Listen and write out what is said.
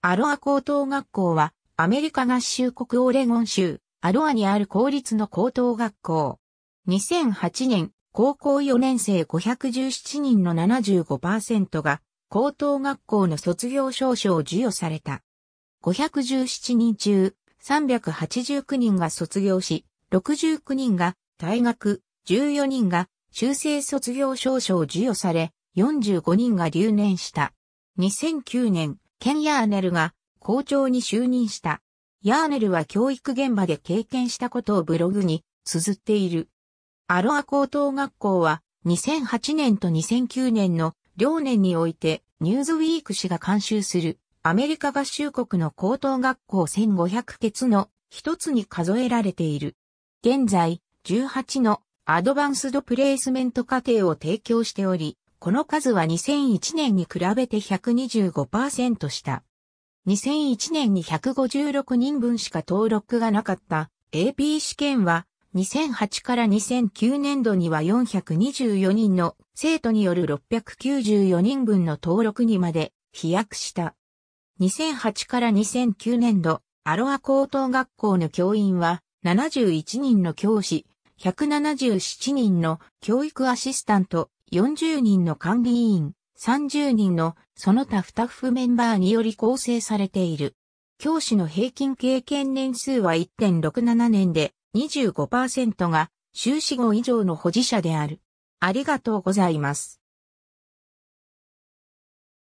アロア高等学校は、アメリカ合衆国オレゴン州、アロアにある公立の高等学校。2008年、高校4年生517人の75%が、高等学校の卒業証書を授与された。517人中、389人が卒業し、69人が退学、14人が修正卒業証書を授与され、45人が留年した。2009年、ケン・ヤーネルが校長に就任した。ヤーネルは教育現場で経験したことをブログに綴っている。アロア高等学校は2008年と2009年の両年においてニューズウィーク氏が監修するアメリカ合衆国の高等学校1500ケツの一つに数えられている。現在18のアドバンスドプレイスメント課程を提供しており、この数は2001年に比べて125%した。2001年に156人分しか登録がなかった AP 試験は2008から2009年度には424人の生徒による694人分の登録にまで飛躍した。2008から2009年度、アロア高等学校の教員は71人の教師、177人の教育アシスタント、40人の管理委員、30人のその他スタッフメンバーにより構成されている。教師の平均経験年数は1.67年で25%が修士号以上の保持者である。ありがとうございます。